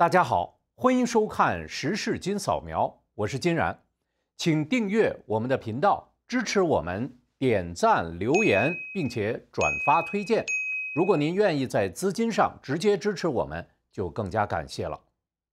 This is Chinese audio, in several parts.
大家好，欢迎收看《时事金扫描》，我是金然，请订阅我们的频道，支持我们点赞、留言，并且转发推荐。如果您愿意在资金上直接支持我们，就更加感谢了。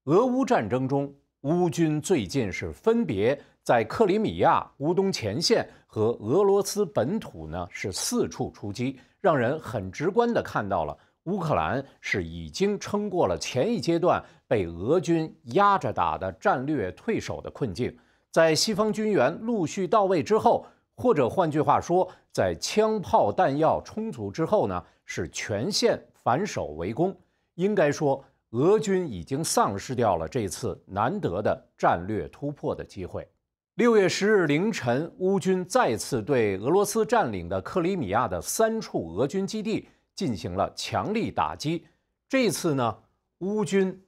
俄乌战争中，乌军最近是分别在克里米亚、乌东前线和俄罗斯本土呢，是四处出击，让人很直观地看到了。乌克兰是已经撑过了前一阶段被俄军压着打的战略退守的困境，在西方军援陆续到位之后，或者换句话说，在枪炮弹药充足之后呢，是全线反守为攻。应该说，俄军已经丧失掉了这次难得的战略突破的机会。六月十日凌晨，乌军再次对俄罗斯占领的克里米亚的三处俄军基地。进行了强力打击。这次呢，乌军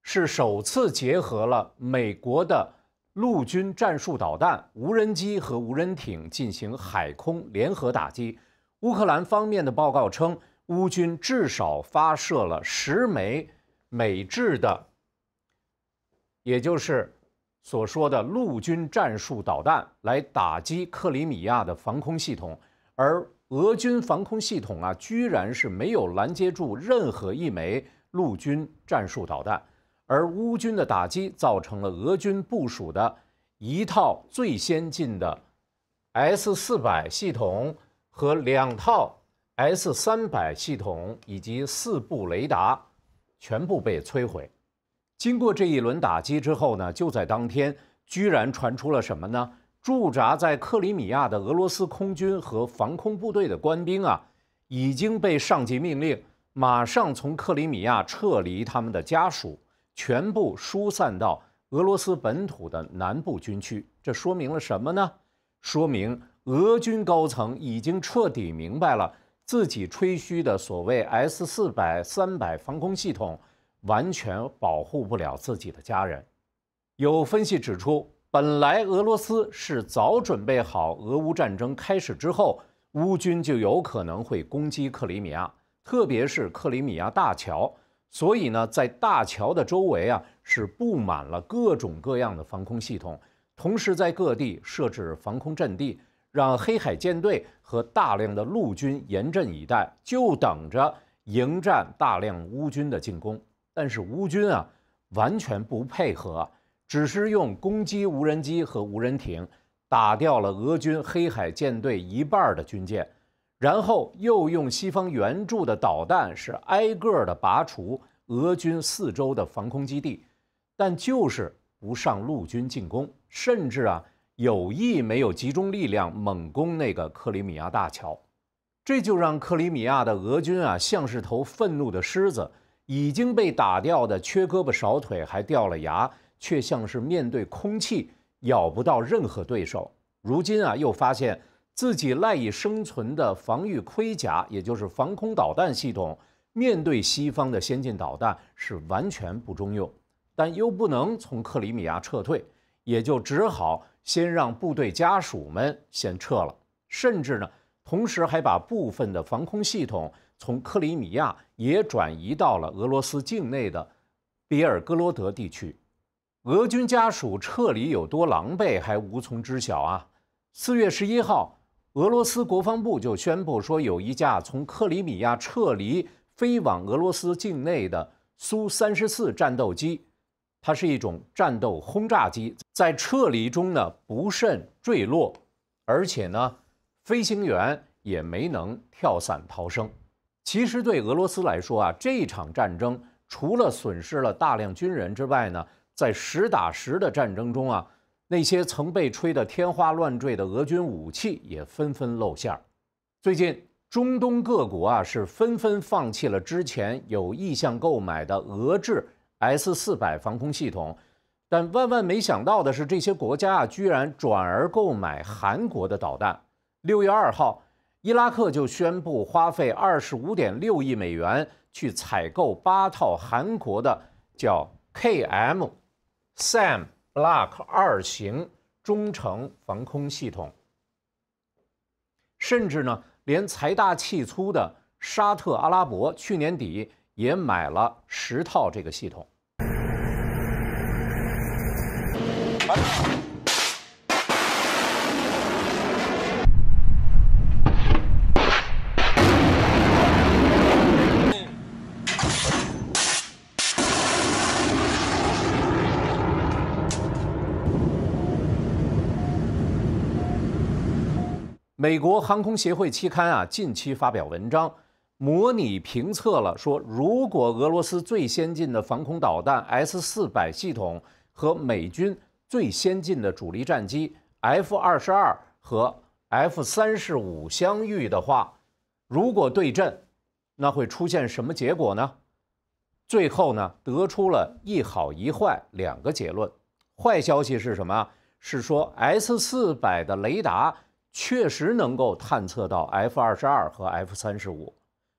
是首次结合了美国的陆军战术导弹、无人机和无人艇进行海空联合打击。乌克兰方面的报告称，乌军至少发射了十枚美制的，也就是所说的陆军战术导弹，来打击克里米亚的防空系统，而。俄军防空系统啊，居然是没有拦截住任何一枚陆军战术导弹，而乌军的打击造成了俄军部署的一套最先进的 S 四百系统和两套 S 三百系统以及四部雷达全部被摧毁。经过这一轮打击之后呢，就在当天居然传出了什么呢？驻扎在克里米亚的俄罗斯空军和防空部队的官兵啊，已经被上级命令马上从克里米亚撤离，他们的家属全部疏散到俄罗斯本土的南部军区。这说明了什么呢？说明俄军高层已经彻底明白了自己吹嘘的所谓 S 四百三百防空系统完全保护不了自己的家人。有分析指出。本来俄罗斯是早准备好，俄乌战争开始之后，乌军就有可能会攻击克里米亚，特别是克里米亚大桥，所以呢，在大桥的周围啊，是布满了各种各样的防空系统，同时在各地设置防空阵地，让黑海舰队和大量的陆军严阵以待，就等着迎战大量乌军的进攻。但是乌军啊，完全不配合。只是用攻击无人机和无人艇打掉了俄军黑海舰队一半的军舰，然后又用西方援助的导弹是挨个的拔除俄军四周的防空基地，但就是不上陆军进攻，甚至啊有意没有集中力量猛攻那个克里米亚大桥，这就让克里米亚的俄军啊像是头愤怒的狮子，已经被打掉的缺胳膊少腿，还掉了牙。却像是面对空气，咬不到任何对手。如今啊，又发现自己赖以生存的防御盔甲，也就是防空导弹系统，面对西方的先进导弹是完全不中用。但又不能从克里米亚撤退，也就只好先让部队家属们先撤了。甚至呢，同时还把部分的防空系统从克里米亚也转移到了俄罗斯境内的比尔哥罗德地区。俄军家属撤离有多狼狈，还无从知晓啊！四月十一号，俄罗斯国防部就宣布说，有一架从克里米亚撤离飞往俄罗斯境内的苏三十四战斗机，它是一种战斗轰炸机，在撤离中呢不慎坠落，而且呢，飞行员也没能跳伞逃生。其实对俄罗斯来说啊，这场战争除了损失了大量军人之外呢，在实打实的战争中啊，那些曾被吹得天花乱坠的俄军武器也纷纷露馅儿。最近，中东各国啊是纷纷放弃了之前有意向购买的俄制 S 四百防空系统，但万万没想到的是，这些国家啊居然转而购买韩国的导弹。六月二号，伊拉克就宣布花费二十五点六亿美元去采购八套韩国的叫 KM。SAM Block 二型中程防空系统，甚至呢，连财大气粗的沙特阿拉伯去年底也买了十套这个系统。美国航空协会期刊啊，近期发表文章，模拟评测了说，如果俄罗斯最先进的防空导弹 S 四百系统和美军最先进的主力战机 F 二十二和 F 三十五相遇的话，如果对阵，那会出现什么结果呢？最后呢，得出了一好一坏两个结论。坏消息是什么是说 S 四百的雷达。确实能够探测到 F 二十二和 F 三十五。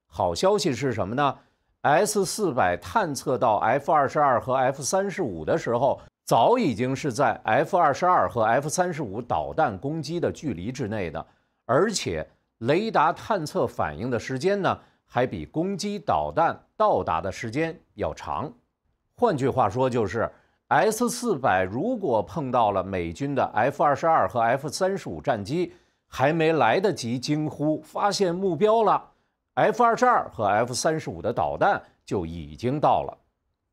好消息是什么呢？S 四百探测到 F 二十二和 F 三十五的时候，早已经是在 F 二十二和 F 三十五导弹攻击的距离之内的，而且雷达探测反应的时间呢，还比攻击导弹到达的时间要长。换句话说，就是 S 四百如果碰到了美军的 F 二十二和 F 三十五战机。还没来得及惊呼发现目标了，F 二十二和 F 三十五的导弹就已经到了，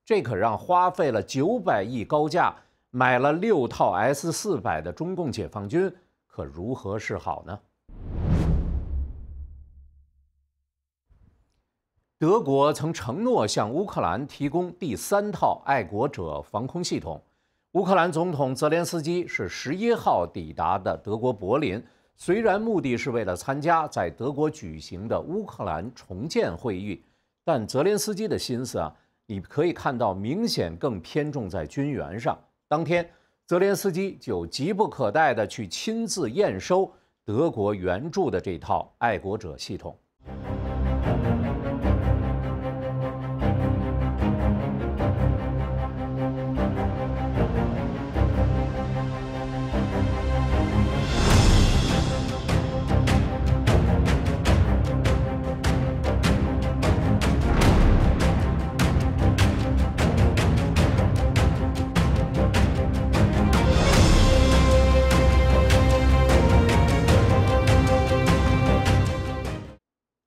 这可让花费了九百亿高价买了六套 S 四百的中共解放军可如何是好呢？德国曾承诺向乌克兰提供第三套爱国者防空系统，乌克兰总统泽连斯基是十一号抵达的德国柏林。虽然目的是为了参加在德国举行的乌克兰重建会议，但泽连斯基的心思啊，你可以看到明显更偏重在军援上。当天，泽连斯基就急不可待地去亲自验收德国援助的这套爱国者系统。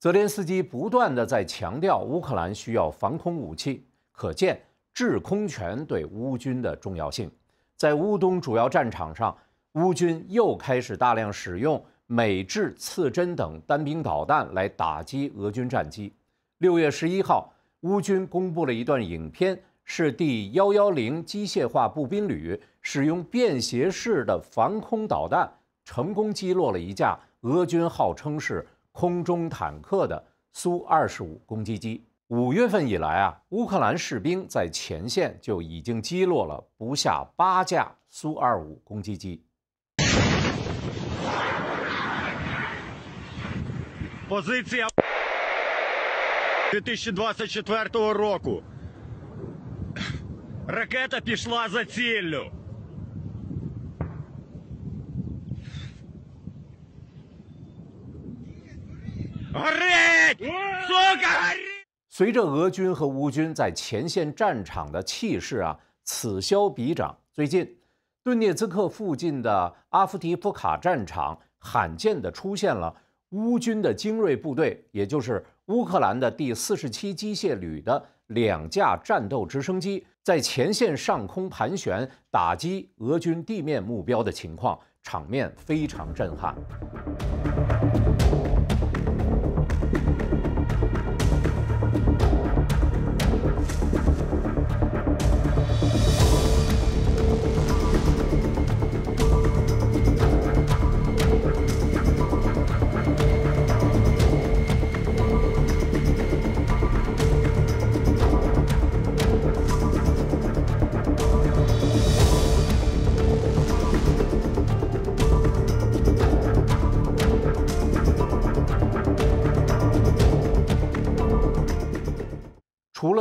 泽连斯基不断的在强调乌克兰需要防空武器，可见制空权对乌军的重要性。在乌东主要战场上，乌军又开始大量使用美制“刺针”等单兵导弹来打击俄军战机。六月十一号，乌军公布了一段影片，是第幺幺零机械化步兵旅使用便携式的防空导弹，成功击落了一架俄军号称是。空中坦克的苏 -25 攻击机，五月份以来啊，乌克兰士兵在前线就已经击落了不下八架苏 -25 攻击机。我最自由。2024 о у ракета п ш л а за ц л ю 随着俄军和乌军在前线战场的气势啊此消彼长，最近，顿涅茨克附近的阿夫迪夫卡战场罕见的出现了乌军的精锐部队，也就是乌克兰的第四十七机械旅的两架战斗直升机在前线上空盘旋，打击俄军地面目标的情况，场面非常震撼。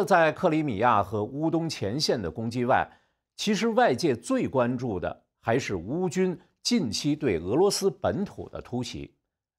在克里米亚和乌东前线的攻击外，其实外界最关注的还是乌军近期对俄罗斯本土的突袭。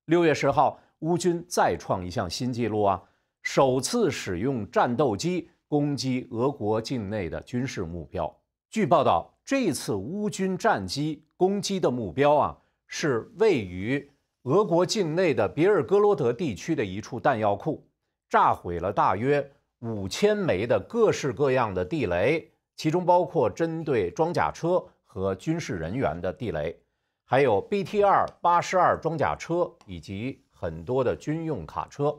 六月十号，乌军再创一项新纪录啊，首次使用战斗机攻击俄国境内的军事目标。据报道，这次乌军战机攻击的目标啊，是位于俄国境内的别尔哥罗德地区的一处弹药库，炸毁了大约。五千枚的各式各样的地雷，其中包括针对装甲车和军事人员的地雷，还有 BT 二八十二装甲车以及很多的军用卡车。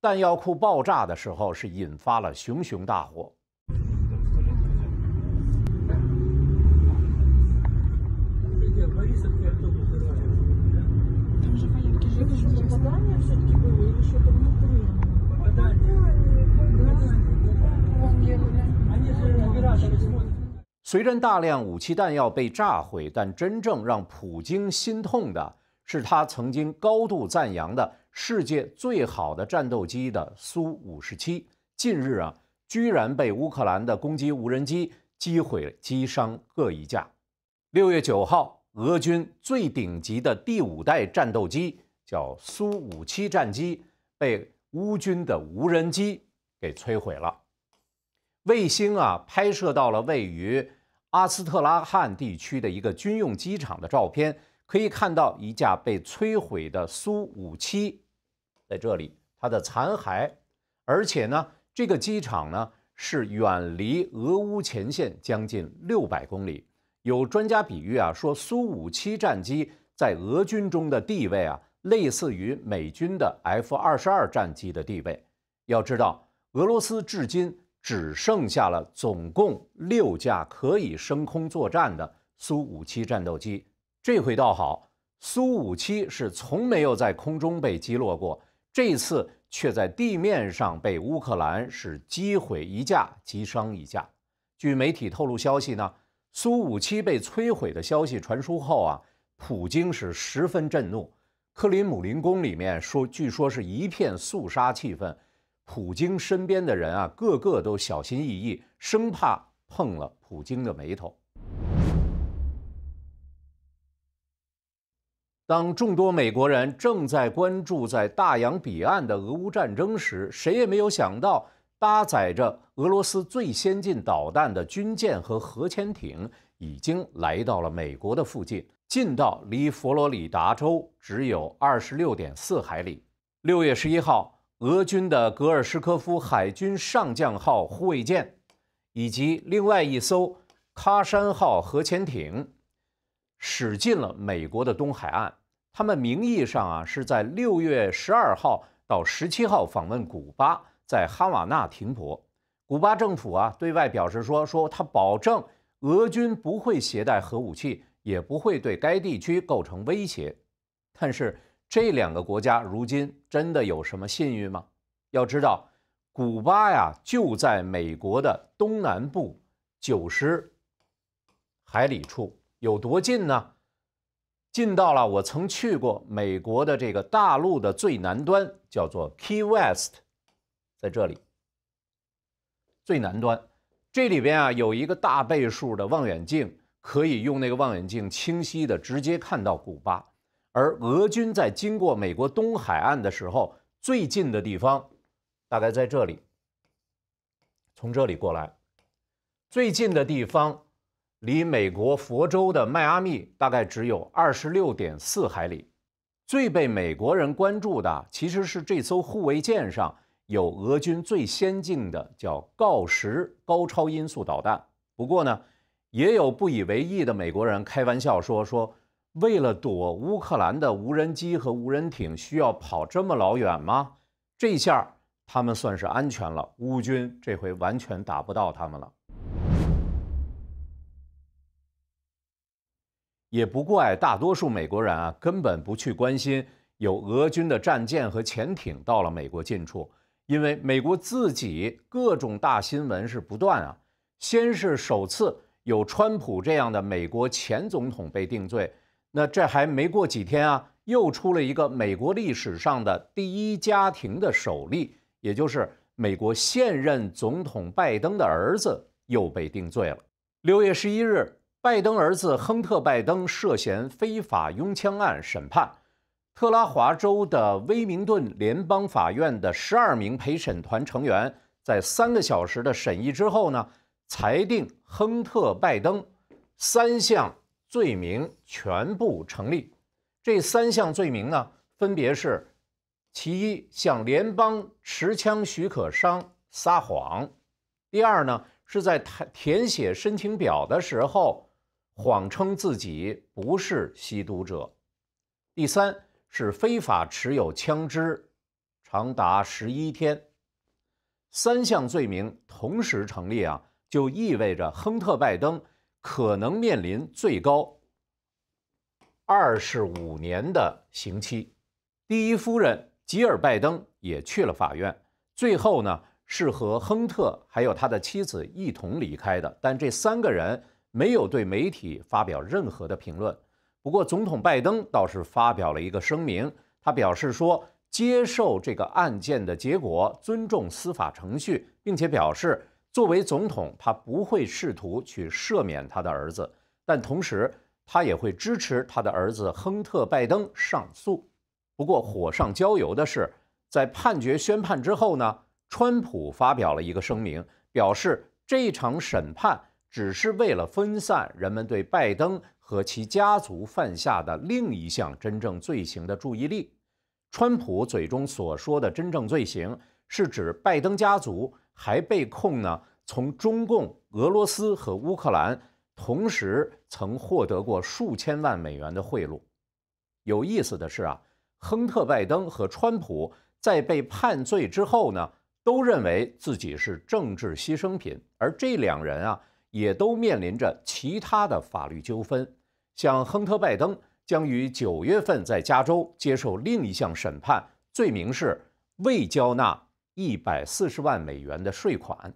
弹药库爆炸的时候，是引发了熊熊大火。随着大量武器弹药被炸毁，但真正让普京心痛的是他曾经高度赞扬的世界最好的战斗机的苏 -57。近日啊，居然被乌克兰的攻击无人机击毁、击伤各一架。六月九号，俄军最顶级的第五代战斗机叫苏 -57 战机，被乌军的无人机给摧毁了。卫星啊拍摄到了位于阿斯特拉罕地区的一个军用机场的照片，可以看到一架被摧毁的苏五七在这里它的残骸，而且呢，这个机场呢是远离俄乌前线将近六百公里。有专家比喻啊，说苏五七战机在俄军中的地位啊，类似于美军的 F 二十二战机的地位。要知道，俄罗斯至今。只剩下了总共六架可以升空作战的苏五七战斗机。这回倒好，苏五七是从没有在空中被击落过，这次却在地面上被乌克兰是击毁一架，击伤一架。据媒体透露消息呢，苏五七被摧毁的消息传出后啊，普京是十分震怒，克林姆林宫里面说，据说是一片肃杀气氛。普京身边的人啊，个个都小心翼翼，生怕碰了普京的眉头。当众多美国人正在关注在大洋彼岸的俄乌战争时，谁也没有想到，搭载着俄罗斯最先进导弹的军舰和核潜艇已经来到了美国的附近，近到离佛罗里达州只有二十六点四海里。六月十一号。俄军的“格尔什科夫海军上将”号护卫舰，以及另外一艘“喀山”号核潜艇，驶进了美国的东海岸。他们名义上啊是在六月十二号到十七号访问古巴，在哈瓦那停泊。古巴政府啊对外表示说，说他保证俄军不会携带核武器，也不会对该地区构成威胁。但是。这两个国家如今真的有什么信誉吗？要知道，古巴呀就在美国的东南部九十海里处，有多近呢？近到了我曾去过美国的这个大陆的最南端，叫做 Key West，在这里最南端，这里边啊有一个大倍数的望远镜，可以用那个望远镜清晰的直接看到古巴。而俄军在经过美国东海岸的时候，最近的地方大概在这里，从这里过来，最近的地方离美国佛州的迈阿密大概只有二十六点四海里。最被美国人关注的其实是这艘护卫舰上有俄军最先进的叫锆石高超音速导弹。不过呢，也有不以为意的美国人开玩笑说说。为了躲乌克兰的无人机和无人艇，需要跑这么老远吗？这下他们算是安全了。乌军这回完全打不到他们了。也不怪大多数美国人啊，根本不去关心有俄军的战舰和潜艇到了美国近处，因为美国自己各种大新闻是不断啊。先是首次有川普这样的美国前总统被定罪。那这还没过几天啊，又出了一个美国历史上的第一家庭的首例，也就是美国现任总统拜登的儿子又被定罪了。六月十一日，拜登儿子亨特·拜登涉嫌非法拥枪案审判，特拉华州的威明顿联邦法院的十二名陪审团成员在三个小时的审议之后呢，裁定亨特·拜登三项。罪名全部成立，这三项罪名呢，分别是：其一，向联邦持枪许可商撒谎；第二呢，是在填填写申请表的时候，谎称自己不是吸毒者；第三是非法持有枪支，长达十一天。三项罪名同时成立啊，就意味着亨特·拜登。可能面临最高二十五年的刑期。第一夫人吉尔·拜登也去了法院，最后呢是和亨特还有他的妻子一同离开的。但这三个人没有对媒体发表任何的评论。不过，总统拜登倒是发表了一个声明，他表示说接受这个案件的结果，尊重司法程序，并且表示。作为总统，他不会试图去赦免他的儿子，但同时他也会支持他的儿子亨特·拜登上诉。不过，火上浇油的是，在判决宣判之后呢，川普发表了一个声明，表示这场审判只是为了分散人们对拜登和其家族犯下的另一项真正罪行的注意力。川普嘴中所说的真正罪行，是指拜登家族。还被控呢，从中共、俄罗斯和乌克兰同时曾获得过数千万美元的贿赂。有意思的是啊，亨特·拜登和川普在被判罪之后呢，都认为自己是政治牺牲品，而这两人啊，也都面临着其他的法律纠纷。像亨特·拜登将于九月份在加州接受另一项审判，罪名是未交纳。一百四十万美元的税款。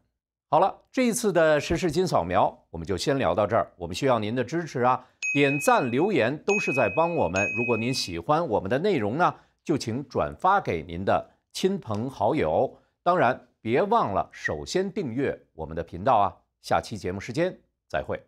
好了，这一次的时事金扫描我们就先聊到这儿。我们需要您的支持啊，点赞、留言都是在帮我们。如果您喜欢我们的内容呢，就请转发给您的亲朋好友。当然，别忘了首先订阅我们的频道啊。下期节目时间再会。